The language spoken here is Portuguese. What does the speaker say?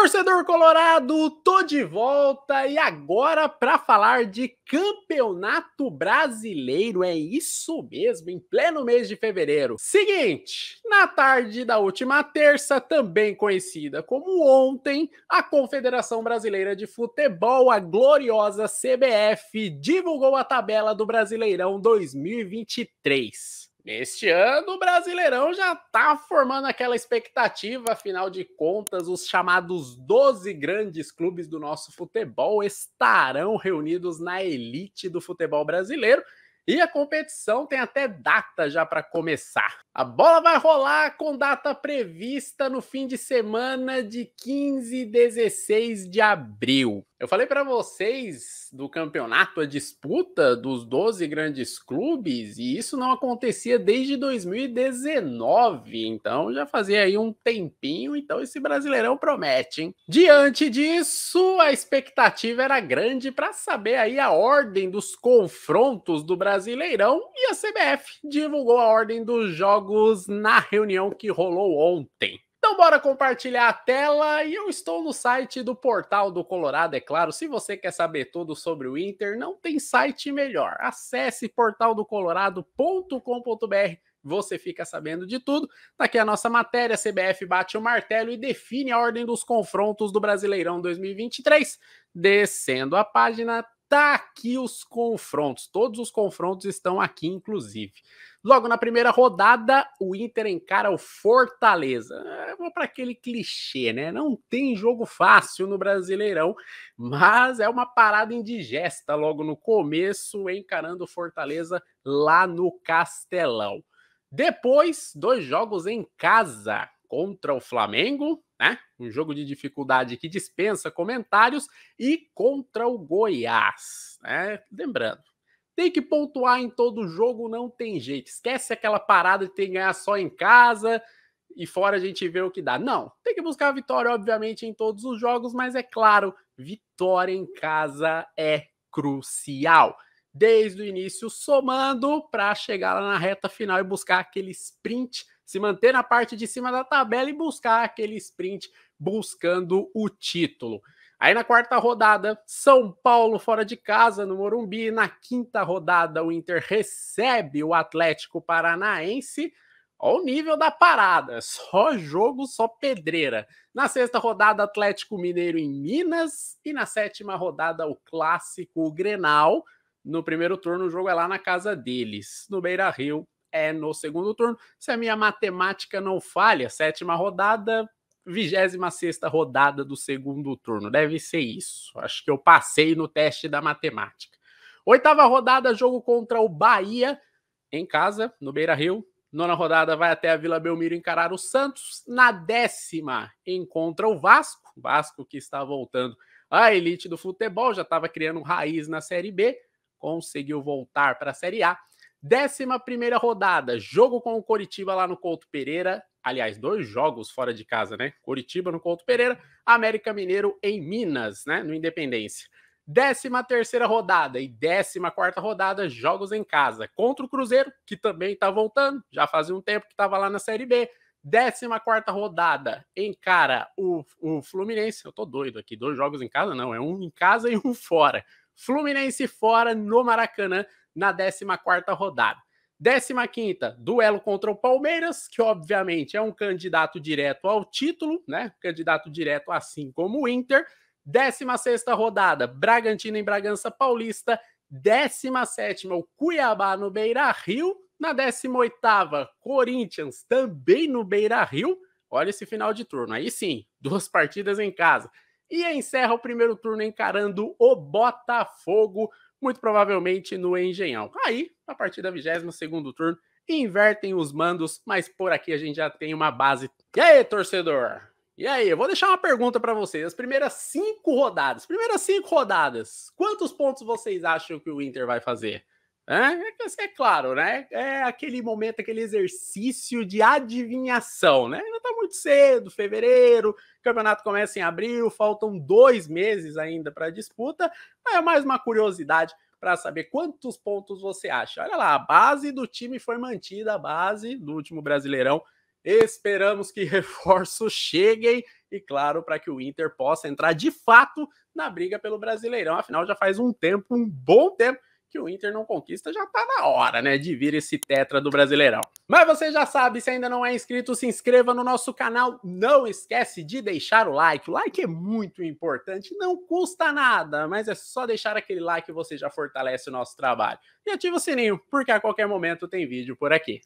Torcedor Colorado, tô de volta e agora para falar de Campeonato Brasileiro. É isso mesmo, em pleno mês de fevereiro. Seguinte, na tarde da última terça, também conhecida como ontem, a Confederação Brasileira de Futebol, a gloriosa CBF, divulgou a tabela do Brasileirão 2023. Neste ano, o Brasileirão já está formando aquela expectativa, afinal de contas, os chamados 12 grandes clubes do nosso futebol estarão reunidos na elite do futebol brasileiro e a competição tem até data já para começar. A bola vai rolar com data prevista no fim de semana de 15 e 16 de abril. Eu falei para vocês do campeonato, a disputa dos 12 grandes clubes, e isso não acontecia desde 2019, então já fazia aí um tempinho, então esse Brasileirão promete, hein? Diante disso, a expectativa era grande para saber aí a ordem dos confrontos do Brasileirão e a CBF divulgou a ordem dos jogos na reunião que rolou ontem. Então bora compartilhar a tela e eu estou no site do Portal do Colorado, é claro. Se você quer saber tudo sobre o Inter, não tem site melhor. Acesse portaldocolorado.com.br você fica sabendo de tudo. Tá aqui a nossa matéria, CBF bate o martelo e define a ordem dos confrontos do Brasileirão 2023. Descendo a página, tá aqui os confrontos. Todos os confrontos estão aqui, inclusive. Logo na primeira rodada, o Inter encara o Fortaleza. É, vou para aquele clichê, né? Não tem jogo fácil no Brasileirão, mas é uma parada indigesta logo no começo, encarando o Fortaleza lá no Castelão. Depois, dois jogos em casa contra o Flamengo, né? Um jogo de dificuldade que dispensa comentários e contra o Goiás, né? Lembrando, tem que pontuar em todo jogo, não tem jeito. Esquece aquela parada de ter que ganhar só em casa e fora a gente vê o que dá. Não, tem que buscar a vitória, obviamente, em todos os jogos, mas é claro, vitória em casa é crucial. Desde o início, somando para chegar lá na reta final e buscar aquele sprint, se manter na parte de cima da tabela e buscar aquele sprint buscando o título. Aí na quarta rodada, São Paulo fora de casa no Morumbi. Na quinta rodada, o Inter recebe o Atlético Paranaense. Olha o nível da parada, só jogo, só pedreira. Na sexta rodada, Atlético Mineiro em Minas. E na sétima rodada, o clássico o Grenal. No primeiro turno, o jogo é lá na casa deles, no Beira Rio. É no segundo turno. Se a minha matemática não falha, sétima rodada, 26 rodada do segundo turno. Deve ser isso. Acho que eu passei no teste da matemática. Oitava rodada, jogo contra o Bahia, em casa, no Beira Rio. Nona rodada vai até a Vila Belmiro encarar o Santos. Na décima, encontra o Vasco. Vasco que está voltando à elite do futebol, já estava criando raiz na Série B, conseguiu voltar para a Série A. Décima primeira rodada, jogo com o Coritiba lá no Couto Pereira aliás, dois jogos fora de casa, né? Curitiba no Couto Pereira, América Mineiro em Minas, né? No Independência. Décima terceira rodada e décima quarta rodada, jogos em casa. Contra o Cruzeiro, que também está voltando, já fazia um tempo que estava lá na Série B. Décima quarta rodada, encara o, o Fluminense. Eu tô doido aqui, dois jogos em casa, não, é um em casa e um fora. Fluminense fora no Maracanã na décima quarta rodada. Décima quinta, duelo contra o Palmeiras, que obviamente é um candidato direto ao título, né? Candidato direto assim como o Inter. Décima sexta rodada, Bragantino em Bragança Paulista. Décima sétima, o Cuiabá no Beira-Rio. Na décima oitava, Corinthians também no Beira-Rio. Olha esse final de turno, aí sim, duas partidas em casa. E encerra o primeiro turno encarando o Botafogo muito provavelmente no Engenhão. Aí, a partir da 22 turno, invertem os mandos, mas por aqui a gente já tem uma base. E aí, torcedor? E aí, eu vou deixar uma pergunta para vocês. As primeiras cinco rodadas, primeiras cinco rodadas, quantos pontos vocês acham que o Inter vai fazer? É, é, assim, é claro, né? É aquele momento, aquele exercício de adivinhação, né? Ainda tá muito cedo, fevereiro, o campeonato começa em abril, faltam dois meses ainda para a disputa. É mais uma curiosidade para saber quantos pontos você acha. Olha lá, a base do time foi mantida, a base do último Brasileirão. Esperamos que reforços cheguem e, claro, para que o Inter possa entrar de fato na briga pelo Brasileirão. Afinal, já faz um tempo, um bom tempo, que o Inter não conquista, já tá na hora, né, de vir esse tetra do Brasileirão. Mas você já sabe, se ainda não é inscrito, se inscreva no nosso canal. Não esquece de deixar o like. O like é muito importante, não custa nada, mas é só deixar aquele like você já fortalece o nosso trabalho. E ativa o sininho, porque a qualquer momento tem vídeo por aqui.